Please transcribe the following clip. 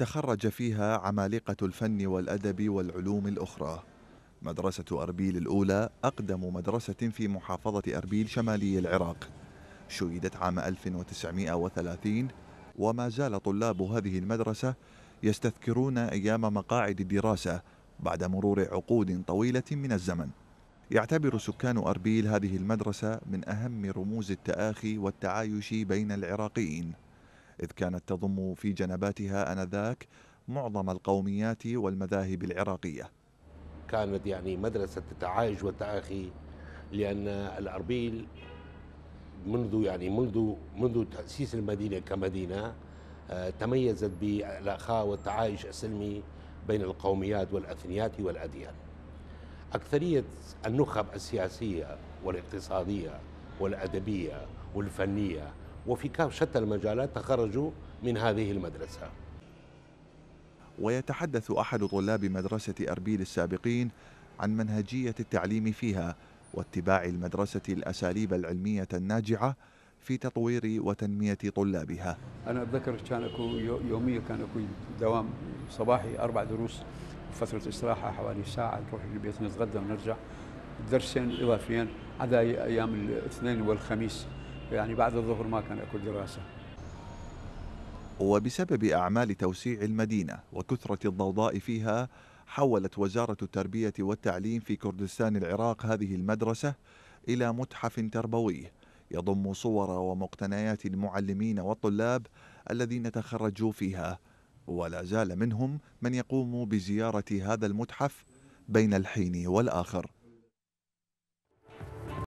تخرج فيها عمالقة الفن والأدب والعلوم الأخرى مدرسة أربيل الأولى أقدم مدرسة في محافظة أربيل شمالي العراق شيدت عام 1930 وما زال طلاب هذه المدرسة يستذكرون أيام مقاعد الدراسة بعد مرور عقود طويلة من الزمن يعتبر سكان أربيل هذه المدرسة من أهم رموز التآخي والتعايش بين العراقيين إذ كانت تضم في جنباتها آنذاك معظم القوميات والمذاهب العراقية كانت يعني مدرسة التعايش والتآخي لأن الأربيل منذ يعني منذ منذ تأسيس المدينة كمدينة آه، تميزت بالأخاء والتعايش السلمي بين القوميات والأثنيات والأديان أكثرية النخب السياسية والاقتصادية والأدبية والفنية وفي شتى المجالات تخرجوا من هذه المدرسة ويتحدث أحد طلاب مدرسة أربيل السابقين عن منهجية التعليم فيها واتباع المدرسة الأساليب العلمية الناجعة في تطوير وتنمية طلابها أنا أتذكر كان أكو يوميا كان أكو دوام صباحي أربع دروس فترة استراحة حوالي ساعة نروح البيت نتغدى ونرجع درسين إضافيين عدا أيام الاثنين والخميس يعني بعد الظهر ما كان أكل دراسة وبسبب أعمال توسيع المدينة وكثرة الضوضاء فيها حولت وزارة التربية والتعليم في كردستان العراق هذه المدرسة إلى متحف تربوي يضم صور ومقتنيات المعلمين والطلاب الذين تخرجوا فيها ولا زال منهم من يقوم بزيارة هذا المتحف بين الحين والآخر